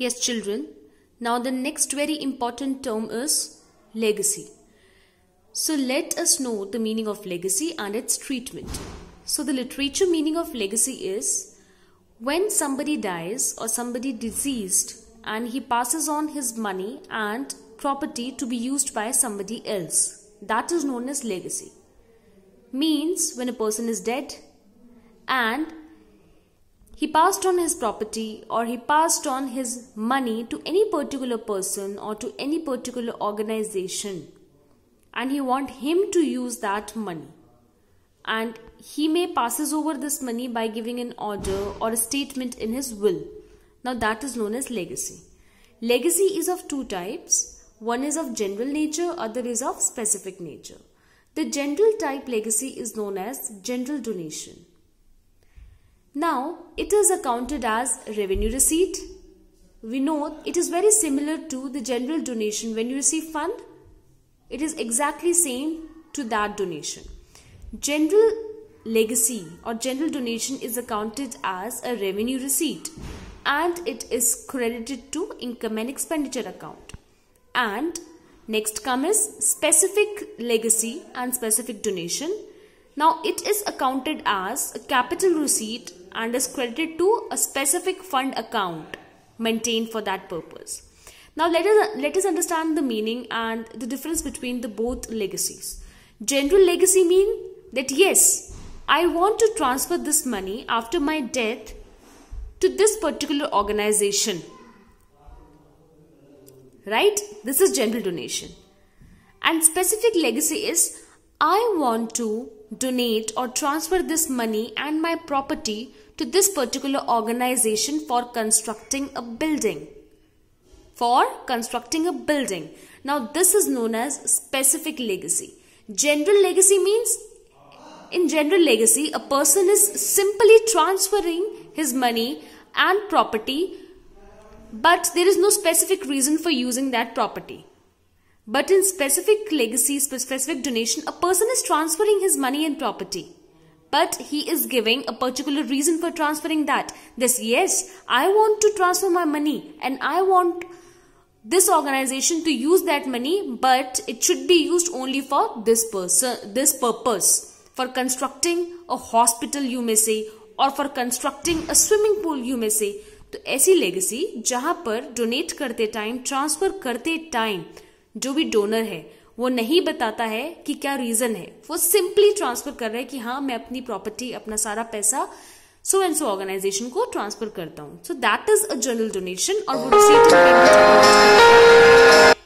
Yes, children. Now, the next very important term is legacy. So, let us know the meaning of legacy and its treatment. So, the literature meaning of legacy is when somebody dies or somebody deceased and he passes on his money and property to be used by somebody else. That is known as legacy. Means when a person is dead and he passed on his property or he passed on his money to any particular person or to any particular organization and he want him to use that money and he may passes over this money by giving an order or a statement in his will now that is known as legacy legacy is of two types one is of general nature other is of specific nature the general type legacy is known as general donation now it is accounted as revenue receipt. We know it is very similar to the general donation when you receive fund. It is exactly same to that donation. General legacy or general donation is accounted as a revenue receipt and it is credited to income and expenditure account. And next comes specific legacy and specific donation now it is accounted as a capital receipt and is credited to a specific fund account maintained for that purpose. Now let us let us understand the meaning and the difference between the both legacies. General legacy means that yes, I want to transfer this money after my death to this particular organization. Right? This is general donation. And specific legacy is I want to donate or transfer this money and my property to this particular organization for constructing a building. For constructing a building. Now this is known as specific legacy. General legacy means in general legacy a person is simply transferring his money and property but there is no specific reason for using that property. But in specific legacy, specific donation, a person is transferring his money and property. But he is giving a particular reason for transferring that. This, yes, I want to transfer my money and I want this organization to use that money, but it should be used only for this person, this purpose. For constructing a hospital, you may say, और for constructing a swimming pool you में से तो ऐसी legacy जहां पर donate करते time, transfer करते time जो भी डोनर है वो नहीं बताता है कि क्या रीजन है वो सिंपली ट्रांसफर कर रहा है कि हाँ मैं अपनी प्रॉपर्टी अपना सारा पैसा सो एंड सो ऑर्गेनाइजेशन को ट्रांसफर करता हूँ so that is a general donation और वो